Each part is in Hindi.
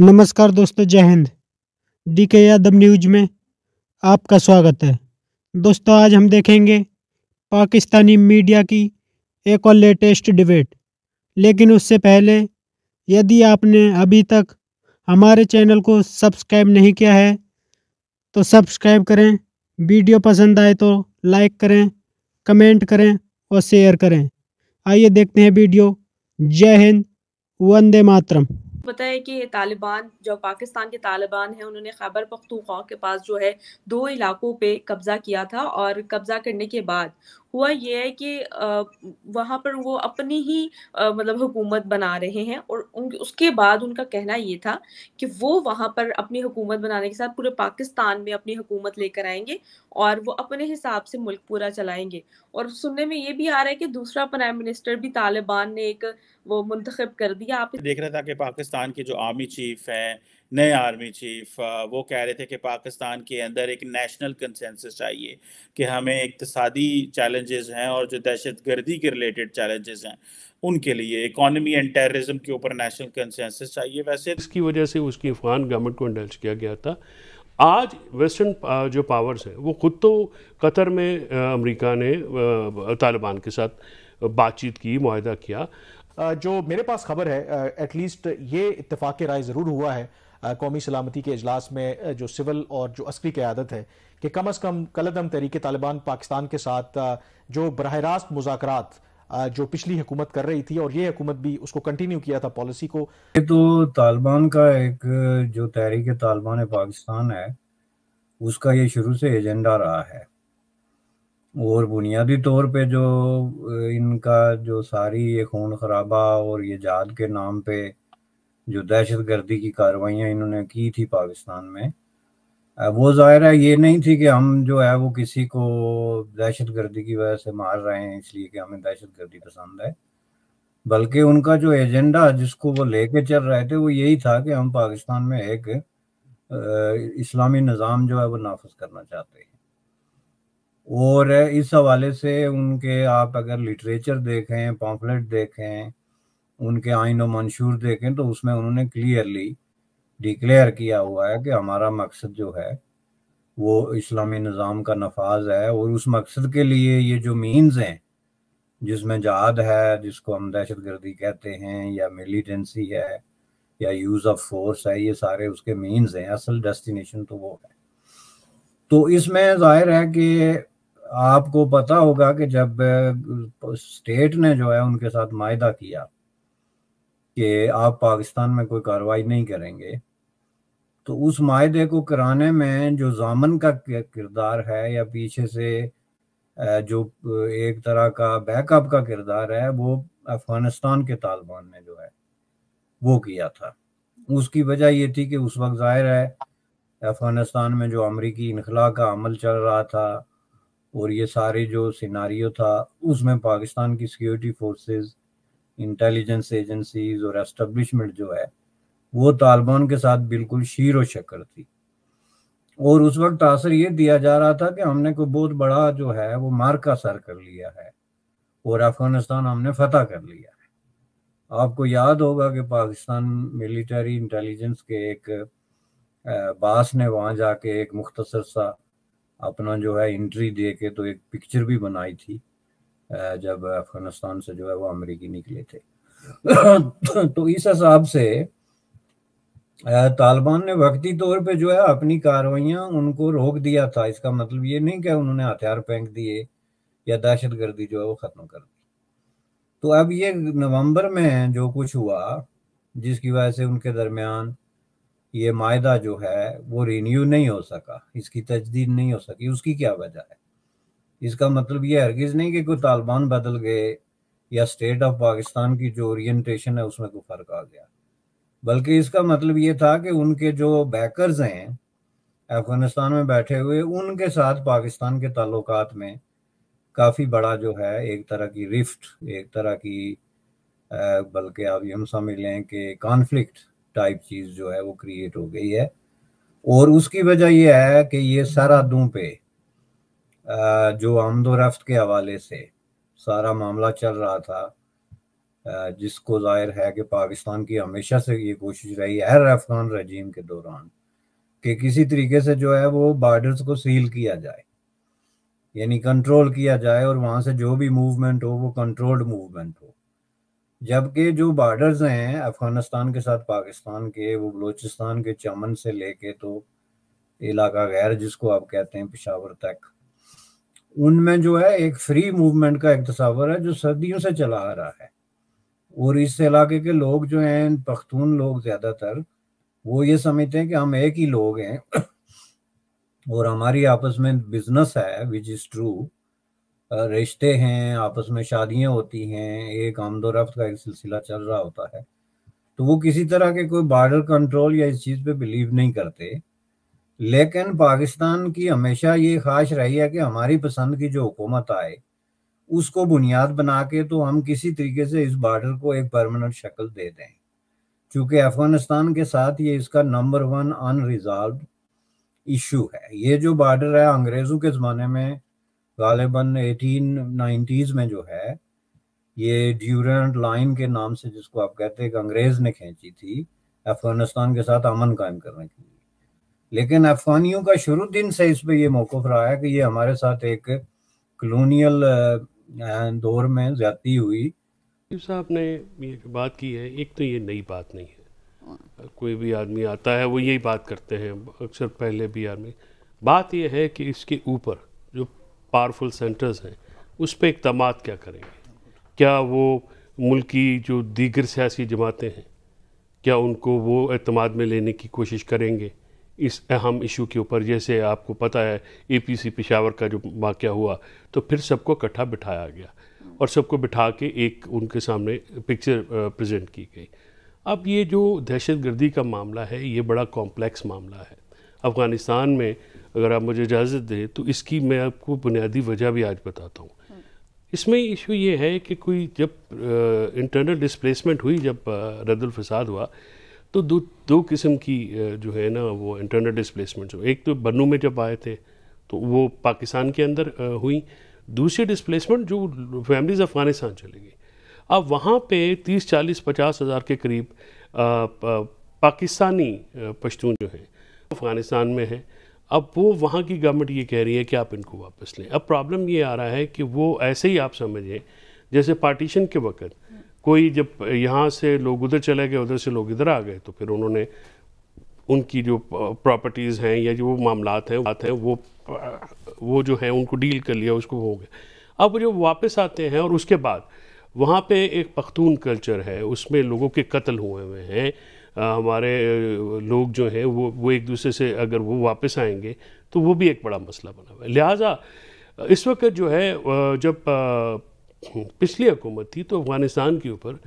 नमस्कार दोस्तों जय हिंद डी के यादव न्यूज में आपका स्वागत है दोस्तों आज हम देखेंगे पाकिस्तानी मीडिया की एक और लेटेस्ट डिबेट लेकिन उससे पहले यदि आपने अभी तक हमारे चैनल को सब्सक्राइब नहीं किया है तो सब्सक्राइब करें वीडियो पसंद आए तो लाइक करें कमेंट करें और शेयर करें आइए देखते हैं वीडियो जय हिंद वंदे मातरम पता है कि तालिबान जो पाकिस्तान के तालिबान हैं उन्होंने खैबर पख्तूखा के पास जो है दो इलाकों पे कब्जा किया था और कब्जा करने के बाद हुआ यह है कि वहाँ पर वो अपनी ही मतलब हुकूमत बना रहे हैं और उन उसके बाद उनका कहना ये था कि वो वहाँ पर अपनी हुकूमत बनाने के साथ पूरे पाकिस्तान में अपनी हुकूमत लेकर आएंगे और वो अपने हिसाब से मुल्क पूरा चलाएंगे और सुनने में ये भी आ रहा है कि दूसरा प्राइम मिनिस्टर भी तालिबान ने एक वो मुंतखब कर दिया आप देख रहे था कि पाकिस्तान के जो आर्मी चीफ हैं नए आर्मी चीफ वो कह रहे थे कि पाकिस्तान के अंदर एक नेशनल कंसेंसस चाहिए कि हमें इकतसादी चैलेंजेस हैं और जो दहशत गर्दी के रिलेटेड चैलेंजेस हैं उनके लिए इकॉनमी एंड टेररिज्म के ऊपर नेशनल कंसेंसस चाहिए वैसे इसकी वजह से उसकी अफगान गवर्नमेंट को इंडल्ज किया गया था आज वेस्टर्न जो पावर्स हैं वो खुद तो कतर में अमरीका ने तालिबान के साथ बातचीत की माहा किया जो मेरे पास खबर है एटलीस्ट ये इतफाक़ राय ज़रूर हुआ है कौमी सलामती के अजलास में जो सिविल और जो अस्करी क्यादत है कि कम अज़ कम कलदम तरीके तालिबान पाकिस्तान के साथ जो बरह रास्त मुजाकर जो पिछली हुकूमत कर रही थी और ये हुकूमत भी उसको कंटिन्यू किया था पॉलिसी को तो तालिबान का एक जो तहरीक तालिबान पाकिस्तान है उसका ये शुरू से एजेंडा रहा है और बुनियादी तौर पे जो इनका जो सारी ये खून खराबा और ये जात के नाम पे जो दहशत गर्दी की कार्रवाइयाँ इन्होंने की थी पाकिस्तान में वो ज़ाहिर है ये नहीं थी कि हम जो है वो किसी को दहशत गर्दी की वजह से मार रहे हैं इसलिए कि हमें दहशत गर्दी पसंद है बल्कि उनका जो एजेंडा जिसको वो लेके चल रहे थे वो यही था कि हम पाकिस्तान में एक इस्लामी निज़ाम जो है वो नाफज करना चाहते हैं और इस हवाले से उनके आप अगर लिटरेचर देखें पॉम्फलेट देखें उनके आइन और मंशूर देखें तो उसमें उन्होंने क्लियरली डिक्लेयर किया हुआ है कि हमारा मकसद जो है वो इस्लामी निज़ाम का नफाज है और उस मकसद के लिए ये जो मीन्स हैं जिसमें जहाद है जिसको हम दहशत गर्दी कहते हैं या मिलिटेंसी है या यूज़ ऑफ फोर्स है ये सारे उसके मीन्स हैं असल डेस्टिनेशन तो वो है तो इसमें जाहिर है कि आपको पता होगा कि जब स्टेट ने जो है उनके साथ माह किया कि आप पाकिस्तान में कोई कार्रवाई नहीं करेंगे तो उस माहे को कराने में जो जामन का किरदार है या पीछे से जो एक तरह का बैकअप का किरदार है वो अफगानिस्तान के तालिबान ने जो है वो किया था उसकी वजह ये थी कि उस वक्त जाहिर है अफगानिस्तान में जो अमरीकी इनखला का अमल चल रहा था और ये सारे जो सिनारियो था उसमें पाकिस्तान की सिक्योरिटी फोर्सेस इंटेलिजेंस एजेंसीज और एस्टेब्लिशमेंट जो है वो तालिबान के साथ बिल्कुल शीर व शक्कर थी और उस वक्त असर ये दिया जा रहा था कि हमने कोई बहुत बड़ा जो है वो मार का सर कर लिया है और अफगानिस्तान हमने फतह कर लिया है आपको याद होगा कि पाकिस्तान मिलिट्री इंटेलिजेंस के एक बास ने वहाँ जाके एक मुख्तसर सा अपना जो है एंट्री दे के तो एक पिक्चर भी बनाई थी जब अफगानिस्तान से जो है वो अमरीकी निकले थे तो इस हिसाब से तालिबान ने वक्ती तौर पे जो है अपनी कार्रवाइयाँ उनको रोक दिया था इसका मतलब ये नहीं कि उन्होंने हथियार फेंक दिए या दहशत गर्दी जो है वो ख़त्म कर दी तो अब ये नवंबर में जो कुछ हुआ जिसकी वजह से उनके दरमियान ये माह जो है वो रिन्यू नहीं हो सका इसकी तजदीद नहीं हो सकी उसकी क्या वजह है इसका मतलब ये हरगिज नहीं कि कोई तालिबान बदल गए या स्टेट ऑफ पाकिस्तान की जो ओरिएंटेशन है उसमें कोई फर्क आ गया बल्कि इसका मतलब ये था कि उनके जो बैकर्स हैं अफगानिस्तान में बैठे हुए उनके साथ पाकिस्तान के ताल्लुक में काफ़ी बड़ा जो है एक तरह की रिफ्ट एक तरह की बल्कि आप हम समझ लें कि कॉन्फ्लिक्ट टाइप चीज़ जो है वो क्रिएट हो गई है और उसकी वजह यह है कि ये सरहदों पे जो आमदोरफ्त के हवाले से सारा मामला चल रहा था जिसको जाहिर है कि पाकिस्तान की हमेशा से ये कोशिश रही है हर अफगान रजीम के दौरान कि किसी तरीके से जो है वो बॉर्डर्स को सील किया जाए यानी कंट्रोल किया जाए और वहाँ से जो भी मूवमेंट हो वो कंट्रोल्ड मूवमेंट हो जबकि जो बॉर्डर्स हैं अफगानिस्तान के साथ पाकिस्तान के वो बलूचिस्तान के चमन से लेके तो इलाका गैर जिसको आप कहते हैं पिशावर तक उनमें जो है एक फ्री मूवमेंट का एक तस्वर है जो सदियों से चला आ रहा है और इस इलाके के लोग जो हैं पख्तून लोग ज़्यादातर वो ये समझते हैं कि हम एक ही लोग हैं और हमारी आपस में बिजनेस है विच इज़ ट्रू रिश्ते हैं आपस में शादियां होती हैं एक आमदो रफ्त का एक सिलसिला चल रहा होता है तो वो किसी तरह के कोई बॉर्डर कंट्रोल या इस चीज़ पे बिलीव नहीं करते लेकिन पाकिस्तान की हमेशा ये ख्वाहिश रही है कि हमारी पसंद की जो हुकूमत आए उसको बुनियाद बना के तो हम किसी तरीके से इस बॉर्डर को एक परमानेंट शक्ल दे दें क्योंकि अफगानिस्तान के साथ ये इसका नंबर वन अनरिजॉल्व इशू है ये जो बॉर्डर है अंग्रेज़ों के ज़माने में गालिबा एटीन नाइन्टीज़ में जो है ये ड्यूरेंट लाइन के नाम से जिसको आप कहते हैं कि अंग्रेज़ ने खींची थी अफगानिस्तान के साथ अमन कायम करने के लिए लेकिन अफगानियों का शुरू दिन से इस पर यह मौकफ रहा है कि ये हमारे साथ एक कलोनियल दौर में ज्यादा हुई साहब ने ये बात की है एक तो ये नई बात नहीं है कोई भी आदमी आता है वो यही बात करते हैं अक्सर पहले भी आदमी बात यह है कि इसके ऊपर जो पावरफुल सेंटर्स हैं उस पर इकदाम क्या करेंगे क्या वो मुल्क की जो दीगर सियासी जमातें हैं क्या उनको वो अतमाद में लेने की कोशिश करेंगे इस अहम इशू के ऊपर जैसे आपको पता है ए पी सी पेशावर का जो वाक़ हुआ तो फिर सबको इकट्ठा बिठाया गया और सबको बिठा के एक उनके सामने पिक्चर प्रेजेंट की गई अब ये जो दहशत गर्दी का मामला है ये बड़ा कॉम्प्लेक्स मामला है अफ़गानिस्तान में अगर आप मुझे इजाज़त दें तो इसकी मैं आपको बुनियादी वजह भी आज बताता हूँ इसमें इशू ये है कि कोई जब इंटरनल डिस्प्लेसमेंट हुई जब रद्दुल फसाद हुआ तो दो दो किस्म की जो है ना वो इंटरनल जो एक तो बनू में जब आए थे तो वो पाकिस्तान के अंदर हुई दूसरी डिस्प्लेसमेंट जो फैमिलीज़ अफ़गानिस्तान चली गई अब वहाँ पे तीस चालीस पचास हज़ार के करीब पाकिस्तानी पश्तून जो हैं अफ़गानिस्तान में हैं अब वो वहाँ की गवर्नमेंट ये कह रही है कि आप इनको वापस लें अब प्रॉब्लम ये आ रहा है कि वो ऐसे ही आप समझें जैसे पार्टीशन के वक्त कोई जब यहाँ से लोग उधर चले गए उधर से लोग इधर आ गए तो फिर उन्होंने उनकी जो प्रॉपर्टीज़ हैं या जो मामला हैं बात हैं वो वो जो है उनको डील कर लिया उसको हो गया अब जो वापस आते हैं और उसके बाद वहाँ पे एक पख्तून कल्चर है उसमें लोगों के कत्ल हुए हुए हैं हमारे लोग जो हैं वो वो एक दूसरे से अगर वो वापस आएंगे तो वो भी एक बड़ा मसला बना हुआ है लिहाजा इस वक्त जो है जब पिछली हुकूमत थी तो अफ़गानिस्तान के ऊपर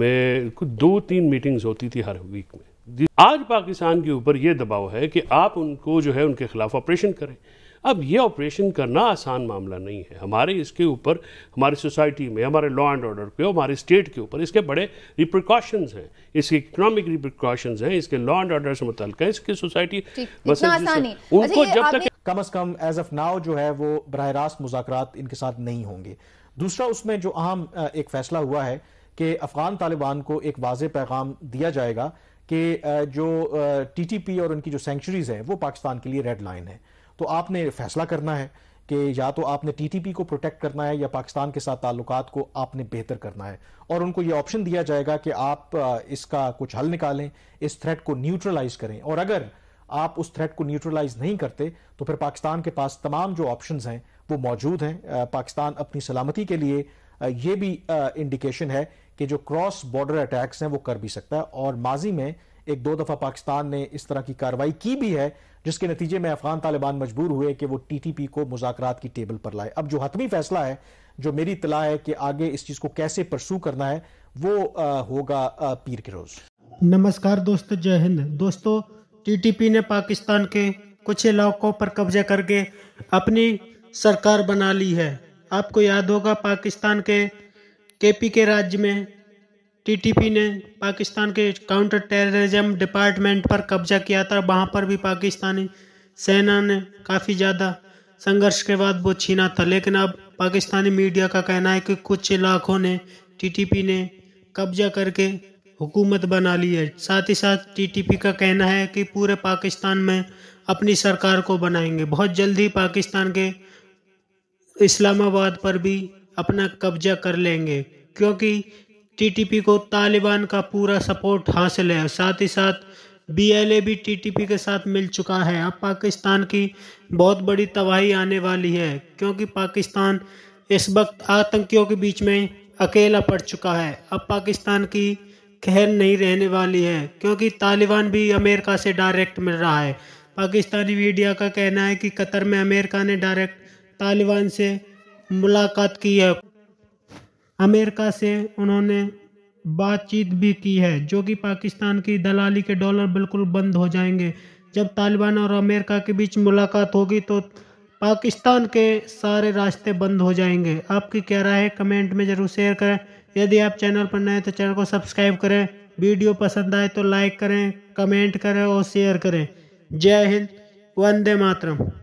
मैं कुछ दो तीन मीटिंग्स होती थी हर वीक में आज पाकिस्तान के ऊपर ये दबाव है कि आप उनको जो है उनके ख़िलाफ़ ऑपरेशन करें अब ये ऑपरेशन करना आसान मामला नहीं है हमारे इसके ऊपर हमारी सोसाइटी में हमारे लॉ एंड ऑर्डर पे हमारे स्टेट के ऊपर इसके बड़े रिप्रिकॉशंस हैं इसके इकोनॉमिक रिप्रिकॉशंस हैं इसके लॉ एंड ऑर्डर से मुतल है इसकी सोसाइटी मसल उनको अच्छा, जब तक कम अज कम एज ऑफ नाउ जो है वो बरह रास्त मुजाकर इनके साथ नहीं होंगे दूसरा उसमें जो अहम एक फैसला हुआ है कि अफगान तालिबान को एक वाज पैगाम दिया जाएगा कि जो टी टी पी और उनकी जो सेंचुरीज हैं वो पाकिस्तान के लिए रेड लाइन है तो आपने फैसला करना है कि या तो आपने टी टी पी को प्रोटेक्ट करना है या पाकिस्तान के साथ ताल्लुक को आपने बेहतर करना है और उनको ये ऑप्शन दिया जाएगा कि आप इसका कुछ हल निकालें इस थ्रेट को न्यूट्रलाइज करें और अगर आप उस थ्रेट को न्यूट्रलाइज नहीं करते तो फिर पाकिस्तान के पास तमाम जो ऑप्शन हैं वो मौजूद हैं पाकिस्तान अपनी सलामती के लिए ये भी इंडिकेशन है कि जो क्रॉस बॉर्डर अटैक्स हैं वो कर भी सकता है और माजी में एक दो दफा पाकिस्तान ने इस तरह की कार्रवाई की भी है जिसके नतीजे में अफगान तालिबान मजबूर हुए कि वो टीटीपी को मुजाकरात की टेबल पर लाए अब जो हतमी फैसला है जो मेरी तला है कि आगे इस चीज को कैसे परसू करना है वो आ, होगा आ, पीर के रोज नमस्कार दोस्त जय हिंद दोस्तों टीटीपी ने पाकिस्तान के कुछ इलाकों पर कब्जा करके अपनी सरकार बना ली है आपको याद होगा पाकिस्तान के केपी के राज्य में टीटीपी ने पाकिस्तान के काउंटर टेररिज्म डिपार्टमेंट पर कब्जा किया था वहाँ पर भी पाकिस्तानी सेना ने काफ़ी ज़्यादा संघर्ष के बाद वो छीना था लेकिन अब पाकिस्तानी मीडिया का कहना है कि कुछ इलाकों ने टीटीपी ने कब्जा करके हुकूमत बना ली है साथ ही साथ टीटीपी का कहना है कि पूरे पाकिस्तान में अपनी सरकार को बनाएंगे बहुत जल्दी पाकिस्तान के इस्लामाबाद पर भी अपना कब्जा कर लेंगे क्योंकि टीटीपी को तालिबान का पूरा सपोर्ट हासिल है साथ ही साथ बीएलए भी टीटीपी के साथ मिल चुका है अब पाकिस्तान की बहुत बड़ी तबाही आने वाली है क्योंकि पाकिस्तान इस वक्त आतंकियों के बीच में अकेला पड़ चुका है अब पाकिस्तान की खैर नहीं रहने वाली है क्योंकि तालिबान भी अमेरिका से डायरेक्ट मिल रहा है पाकिस्तानी मीडिया का कहना है कि कतर में अमेरिका ने डायरेक्ट तालिबान से मुलाकात की है अमेरिका से उन्होंने बातचीत भी की है जो कि पाकिस्तान की दलाली के डॉलर बिल्कुल बंद हो जाएंगे जब तालिबान और अमेरिका के बीच मुलाकात होगी तो पाकिस्तान के सारे रास्ते बंद हो जाएंगे आपकी क्या राय है कमेंट में ज़रूर शेयर करें यदि आप चैनल पर नए तो चैनल को सब्सक्राइब करें वीडियो पसंद आए तो लाइक करें कमेंट करें और शेयर करें जय हिंद वंदे मातरम